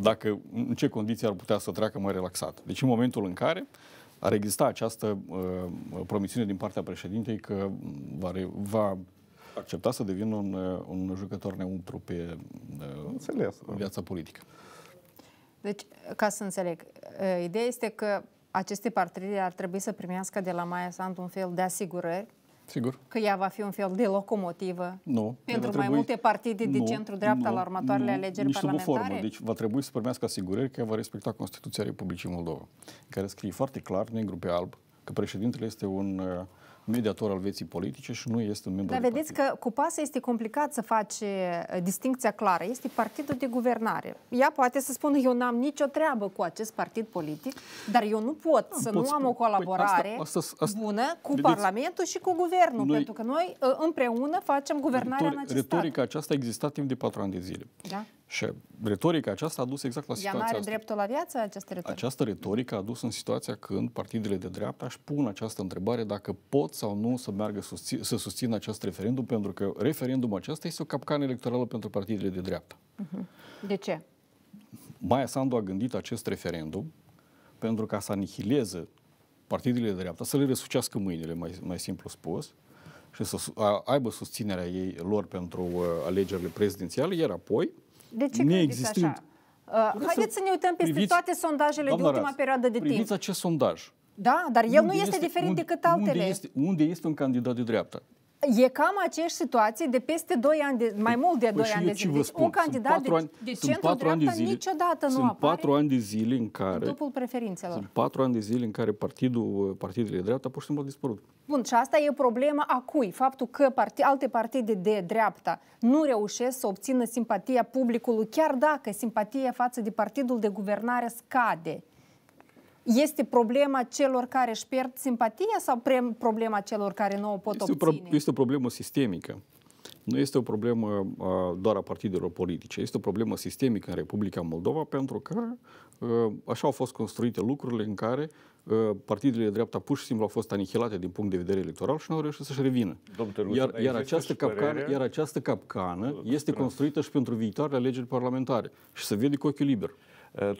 dacă, în ce condiții ar putea să treacă mai relaxat. Deci în momentul în care ar exista această uh, promisiune din partea președintei că va, va accepta să devină un, uh, un jucător neutru pe uh, da. viața politică. Deci, ca să înțeleg, uh, ideea este că aceste partide ar trebui să primească de la Maia Sant un fel de asigurări Sigur. Că ea va fi un fel de locomotivă nu, pentru mai multe partide de centru-dreapta la următoarele nu, alegeri nici parlamentare? Formă. Deci va trebui să primească asigurări că ea va respecta Constituția Republicii Moldova, care scrie foarte clar, negru pe alb, că președintele este un uh, mediator al vieții politice și nu este un membru Dar vedeți partid. că cu PASA este complicat să faci distinția clară. Este partidul de guvernare. Ea poate să spună, eu n-am nicio treabă cu acest partid politic, dar eu nu pot da, să pot nu spune. am o păi colaborare păi asta, asta, asta, bună cu vedeți, Parlamentul și cu Guvernul, noi, pentru că noi împreună facem guvernarea retori, în acest Retorica stat. aceasta a existat timp de patru ani de zile. Da? Și retorica aceasta a dus exact la Ea situația Ea nu are dreptul la viață această retorică? Această retorică a dus în situația când partidele de dreapta își pun această întrebare dacă pot sau nu să meargă susțin, să susțină acest referendum, pentru că referendumul acesta este o capcană electorală pentru partidele de dreapta. Mhm. De ce? Maia Sandu a gândit acest referendum pentru ca să anihileze partidele de dreapta, să le răsucească mâinile, mai, mai simplu spus, și să aibă susținerea ei lor pentru uh, alegerile prezidențiale, iar apoi de ce neexistând. credeți așa? Uh, haideți să ne uităm peste priviți, toate sondajele de ultima Raz, perioadă de timp. Priviți acest sondaj. Da, dar el unde nu este, este diferit unde, decât altele. Unde este, unde este un candidat de dreapta? E cam aceeași situație de peste 2 ani, de, mai păi- mult de 2 păi deci ani de zile. Deci un candidat de, ani, de centru-dreapta ani de zile, niciodată sunt nu apare 4 ani de zile în care, După preferințelor. Sunt 4 ani de zile în care partidul, partidele de dreapta pur și simplu au dispărut. Bun, și asta e problema a cui? Faptul că parti, alte partide de dreapta nu reușesc să obțină simpatia publicului, chiar dacă simpatia față de partidul de guvernare scade. Este problema celor care își pierd simpatia sau problema celor care nu o pot este obține? O pro- este o problemă sistemică. Nu este o problemă doar a partidelor politice, este o problemă sistemică în Republica Moldova pentru că așa au fost construite lucrurile în care partidele de dreapta pur și simplu au fost anihilate din punct de vedere electoral și nu au reușit să-și revină. Domnul iar, iar, această capcană, iar această capcană este construită și pentru viitoarele alegeri parlamentare și să vede cu ochiul liber.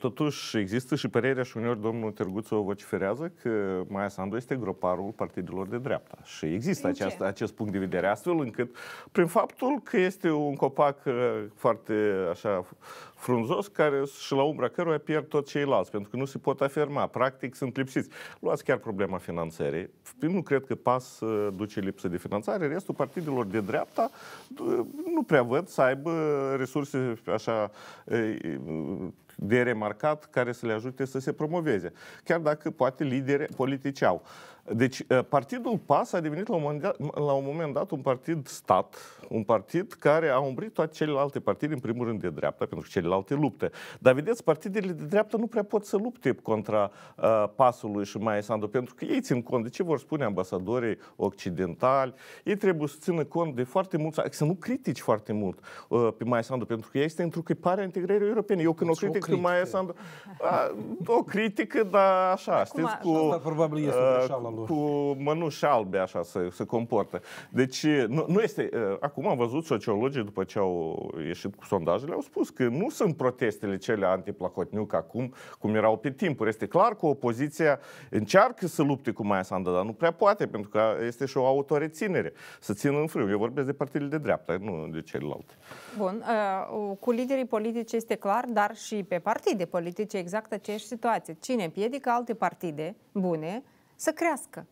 Totuși, există și părerea și uneori domnul Târguțu o vociferează că Maia Sandu este groparul partidelor de dreapta. Și există aceast, acest punct de vedere, astfel încât, prin faptul că este un copac foarte așa frunzos, care și la umbra căruia pierd tot ceilalți, pentru că nu se pot afirma. Practic sunt lipsiți. Luați chiar problema finanțării. Nu cred că PAS duce lipsă de finanțare. Restul partidelor de dreapta nu prea văd să aibă resurse așa de remarcat care să le ajute să se promoveze. Chiar dacă poate lideri politici au. Deci, uh, partidul PAS a devenit la un, moment dat, la un moment dat un partid stat, un partid care a umbrit toate celelalte partide, în primul rând de dreapta, pentru că celelalte lupte. Dar vedeți, partidele de dreapta nu prea pot să lupte contra uh, PAS-ului și mai Sandu, pentru că ei țin cont de ce vor spune ambasadorii occidentali, ei trebuie să țină cont de foarte mult, adică să nu critici foarte mult uh, pe mai Sandu, pentru că este într-o pare a integrării europene. Eu când o critic, o critic. pe Maia Sandu, a, o critică, dar așa, Acum, știți, cu... Asta probabil este o uh, cu mănuși albe așa se, se comportă. Deci nu, nu este... Acum am văzut sociologii după ce au ieșit cu sondajele, au spus că nu sunt protestele cele antiplahotniuc acum, cum erau pe timpuri. Este clar că opoziția încearcă să lupte cu Maia Sandă, dar nu prea poate, pentru că este și o autoreținere să țină în frâu. Eu vorbesc de partidele de dreapta, nu de celelalte. Bun. Cu liderii politici este clar, dar și pe partide politice exact aceeași situație. Cine împiedică alte partide bune să crească.